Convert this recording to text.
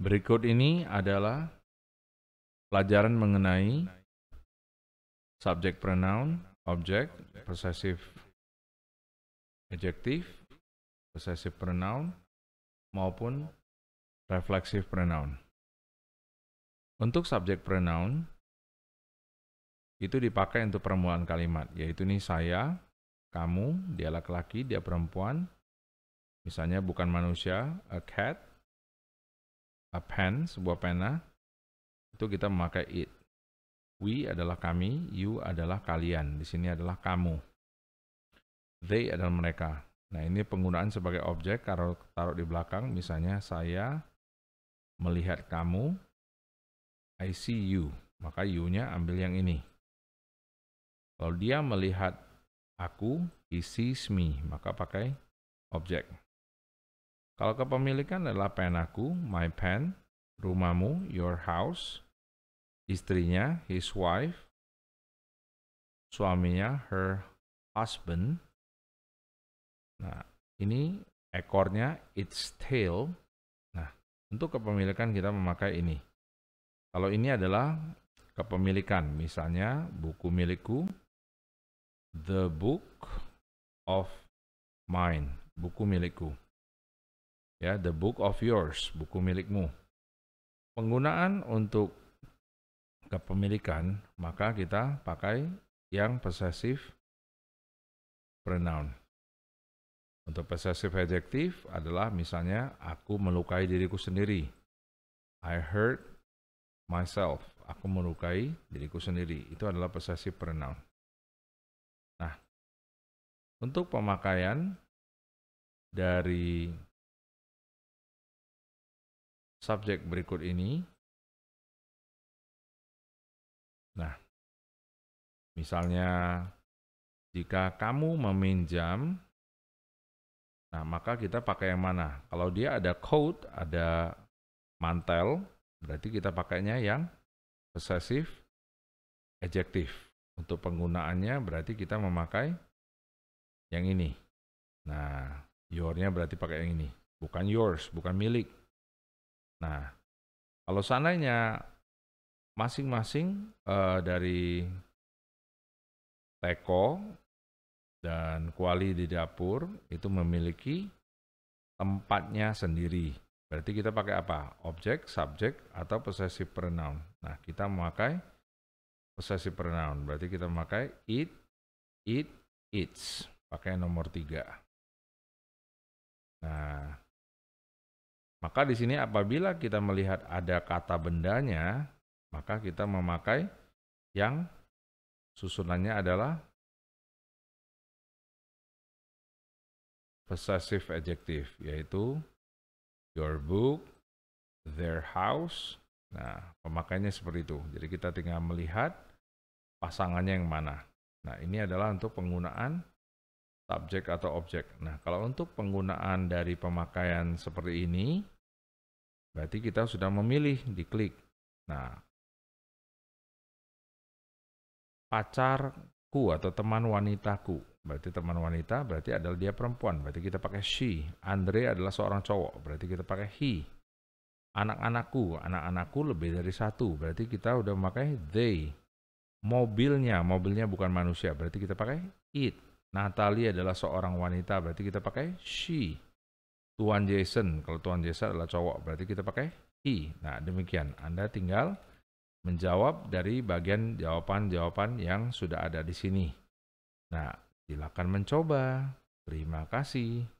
Berikut ini adalah pelajaran mengenai subject pronoun, object, possessive adjective, possessive pronoun, maupun reflexive pronoun. Untuk subject pronoun, itu dipakai untuk permulaan kalimat, yaitu nih saya, kamu, dia laki-laki, dia perempuan, misalnya bukan manusia, a cat, A pen, sebuah pena, itu kita memakai it. We adalah kami, you adalah kalian. Di sini adalah kamu. They adalah mereka. Nah, ini penggunaan sebagai objek kalau taruh di belakang misalnya saya melihat kamu, I see you. Maka you-nya ambil yang ini. Kalau dia melihat aku, he sees me, maka pakai objek. Kalau kepemilikan adalah penaku, my pen, rumahmu, your house, istrinya, his wife, suaminya, her husband. Nah, ini ekornya, its tail. Nah, untuk kepemilikan kita memakai ini. Kalau ini adalah kepemilikan, misalnya buku milikku, the book of mine, buku milikku ya the book of yours buku milikmu penggunaan untuk kepemilikan maka kita pakai yang possessive pronoun untuk possessive adjective adalah misalnya aku melukai diriku sendiri I hurt myself aku melukai diriku sendiri itu adalah possessive pronoun nah untuk pemakaian dari subjek berikut ini. Nah, misalnya jika kamu meminjam, nah maka kita pakai yang mana? Kalau dia ada coat, ada mantel, berarti kita pakainya yang possessive adjective. Untuk penggunaannya berarti kita memakai yang ini. Nah, your-nya berarti pakai yang ini. Bukan yours, bukan milik. Nah, kalau seandainya masing-masing uh, dari teko dan kuali di dapur itu memiliki tempatnya sendiri. Berarti kita pakai apa? Objek, subjek, atau possessive pronoun. Nah, kita memakai possessive pronoun. Berarti kita memakai it, it, its. Pakai nomor tiga. Nah, maka di sini apabila kita melihat ada kata bendanya, maka kita memakai yang susunannya adalah possessive adjective, yaitu your book, their house. Nah, pemakainya seperti itu. Jadi kita tinggal melihat pasangannya yang mana. Nah, ini adalah untuk penggunaan subjek atau objek. Nah, kalau untuk penggunaan dari pemakaian seperti ini, berarti kita sudah memilih, diklik. Nah, pacarku atau teman wanitaku. Berarti teman wanita berarti adalah dia perempuan. Berarti kita pakai she. Andre adalah seorang cowok. Berarti kita pakai he. Anak-anakku. Anak-anakku lebih dari satu. Berarti kita udah memakai they. Mobilnya. Mobilnya bukan manusia. Berarti kita pakai it Natalie adalah seorang wanita, berarti kita pakai she. Tuan Jason, kalau Tuan Jason adalah cowok, berarti kita pakai he. Nah, demikian. Anda tinggal menjawab dari bagian jawaban-jawaban yang sudah ada di sini. Nah, silakan mencoba. Terima kasih.